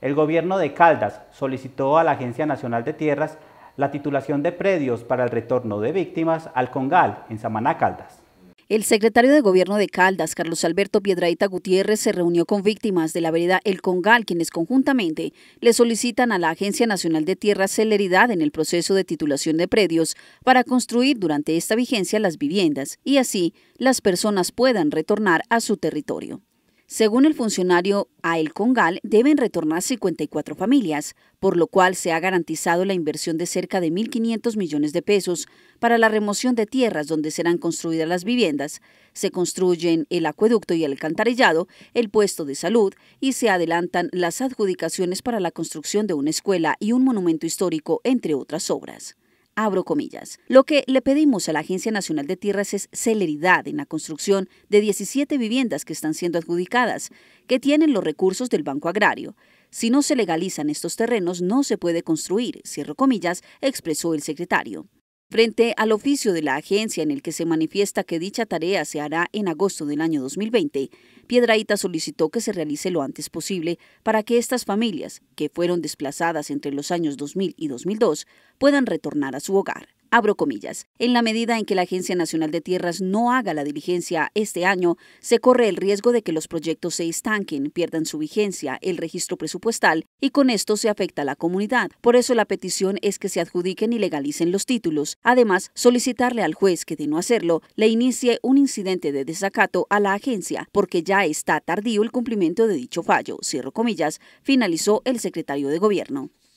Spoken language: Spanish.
El gobierno de Caldas solicitó a la Agencia Nacional de Tierras la titulación de predios para el retorno de víctimas al Congal en Samaná Caldas. El secretario de Gobierno de Caldas, Carlos Alberto Piedraita Gutiérrez, se reunió con víctimas de la vereda El Congal, quienes conjuntamente le solicitan a la Agencia Nacional de Tierras celeridad en el proceso de titulación de predios para construir durante esta vigencia las viviendas y así las personas puedan retornar a su territorio. Según el funcionario a El Congal, deben retornar 54 familias, por lo cual se ha garantizado la inversión de cerca de 1.500 millones de pesos para la remoción de tierras donde serán construidas las viviendas. Se construyen el acueducto y el alcantarillado, el puesto de salud y se adelantan las adjudicaciones para la construcción de una escuela y un monumento histórico, entre otras obras abro comillas. Lo que le pedimos a la Agencia Nacional de Tierras es celeridad en la construcción de 17 viviendas que están siendo adjudicadas, que tienen los recursos del Banco Agrario. Si no se legalizan estos terrenos, no se puede construir, cierro comillas, expresó el secretario. Frente al oficio de la agencia en el que se manifiesta que dicha tarea se hará en agosto del año 2020, Piedraíta solicitó que se realice lo antes posible para que estas familias, que fueron desplazadas entre los años 2000 y 2002, puedan retornar a su hogar. Abro comillas. En la medida en que la Agencia Nacional de Tierras no haga la diligencia este año, se corre el riesgo de que los proyectos se estanquen, pierdan su vigencia, el registro presupuestal y con esto se afecta a la comunidad. Por eso la petición es que se adjudiquen y legalicen los títulos. Además, solicitarle al juez que de no hacerlo le inicie un incidente de desacato a la agencia porque ya está tardío el cumplimiento de dicho fallo. Cierro comillas, finalizó el secretario de Gobierno.